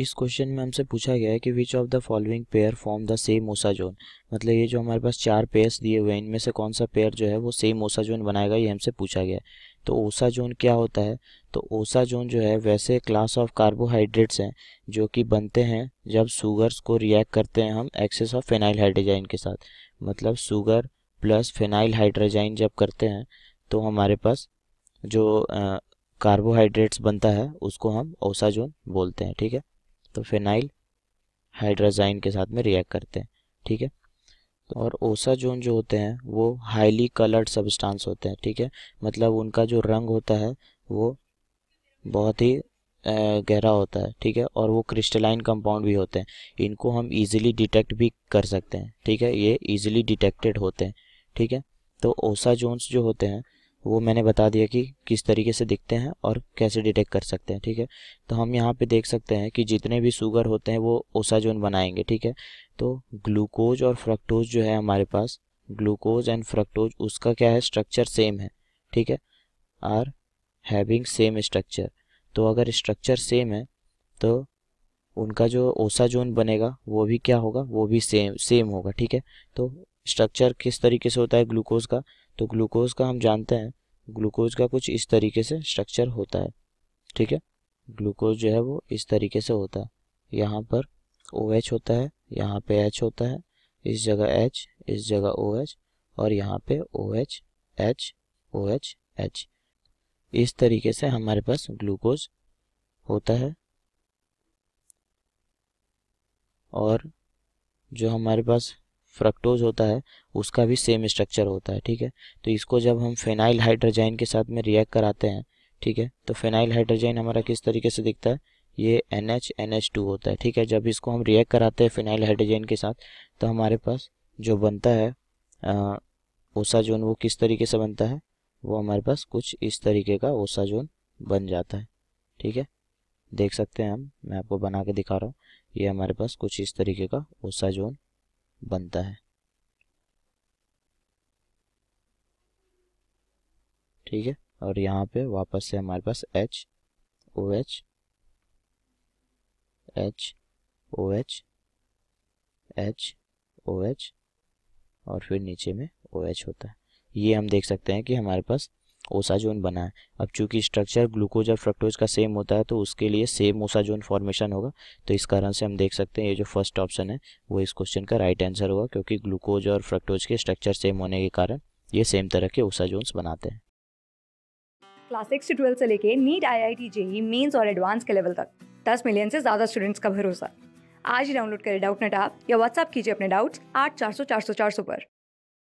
इस क्वेश्चन में हमसे पूछा गया है कि which of the following pair form the same osazone मतलब ये जो हमारे पास चार पेयर्स दिए हुए हैं इनमें से कौन सा पेयर जो है वो सेम ओसा जोन बनाएगा ये हमसे पूछा गया है तो ओसा जोन क्या होता है तो ओसा जोन जो है वैसे क्लास ऑफ कार्बोहाइड्रेट्स हैं जो कि बनते हैं जब शुगर्स को रिएक्ट करते हैं हम एक्सेस ऑफ फेनाइल हाइड्रोजाइन के साथ मतलब शुगर प्लस फेनाइल हाइड्रोजाइन जब करते हैं तो हमारे पास जो कार्बोहाइड्रेट्स बनता है उसको हम ओसा जोन बोलते हैं ठीक है तो फिनाइल हाइड्राजाइन के साथ में रिएक्ट करते हैं ठीक है तो और ओसाजोन जो होते हैं वो हाईली कलर्ड सब्सटेंस होते हैं ठीक है मतलब उनका जो रंग होता है वो बहुत ही गहरा होता है ठीक है और वो क्रिस्टलाइन कंपाउंड भी होते हैं इनको हम इजीली डिटेक्ट भी कर सकते हैं ठीक है ये इजीली डिटेक्टेड होते हैं ठीक है तो ओसाजोन्स जो होते हैं वो मैंने बता दिया कि किस तरीके से दिखते हैं और कैसे डिटेक्ट कर सकते हैं ठीक है तो हम यहाँ पे देख सकते हैं कि जितने भी शुगर होते हैं वो ओसाजोन बनाएंगे ठीक है तो ग्लूकोज और फ्रक्टोज जो है हमारे पास ग्लूकोज एंड फ्रक्टोज उसका क्या है स्ट्रक्चर सेम है ठीक है आर हैविंग सेम स्ट्रक्चर तो अगर स्ट्रक्चर सेम है तो उनका जो ओसाजोन बनेगा वो भी क्या होगा वो भी सेम सेम होगा ठीक है तो स्ट्रक्चर किस तरीके से होता है ग्लूकोज का तो ग्लूकोज का हम जानते हैं ग्लूकोज का कुछ इस तरीके से स्ट्रक्चर होता है ठीक है ग्लूकोज जो है वो इस तरीके से होता है यहाँ पर ओ OH होता है यहाँ पे एच होता है इस जगह एच इस जगह ओ OH, और यहाँ पे O H H O H H इस तरीके से हमारे पास ग्लूकोज होता है और जो हमारे पास फ्रक्टोज होता है उसका भी सेम स्ट्रक्चर होता है ठीक है तो इसको जब हम फेनाइल हाइड्रोजाइन के साथ में रिएक्ट कराते हैं ठीक है तो फेनाइल हाइड्रोजाइन हमारा किस तरीके से दिखता है ये N H N H two होता है ठीक है जब इसको हम रिएक्ट कराते हैं फेनाइल हाइड्रोजाइन के साथ तो हमारे पास जो बनता है ओसा जोन वो किस तरीके से बनता है वो हमारे पास कुछ इस तरीके का ओसा जोन बन जाता है ठीक है देख सकते हैं हम मैं आपको बना के दिखा रहा हूँ ये हमारे पास कुछ इस तरीके का ओसा जोन बनता है ठीक है और यहाँ पे वापस से हमारे पास H O H H O H H O H और फिर नीचे में ओ OH एच होता है ये हम देख सकते हैं कि हमारे पास ओसाजोन बना है अब चूंकि स्ट्रक्चर ग्लूकोज और फ्रक्टोज का सेम होता है तो उसके लिए सेम ओसाजोन फॉर्मेशन होगा तो इस कारण से हम देख सकते हैं ये जो फर्स्ट ऑप्शन है वो इस क्वेश्चन का राइट आंसर होगा क्योंकि ग्लूकोज और फ्रक्टोज के स्ट्रक्चर सेम होने के कारण ये सेम तरह के ओसाजोन्स बनाते हैं क्लास सिक्स से ट्वेल्थ से लेके NEET I I T JEE mains और एडवांस के लेवल तक दस मिलियन से ज़्यादा स्टूडेंट्स का भरोसा आज ही डाउनलोड करें डाउट नेट आप या व्हाट्सअप कीजिए अपने डाउट्स आठ चार सौ चार सौ चार सौ पर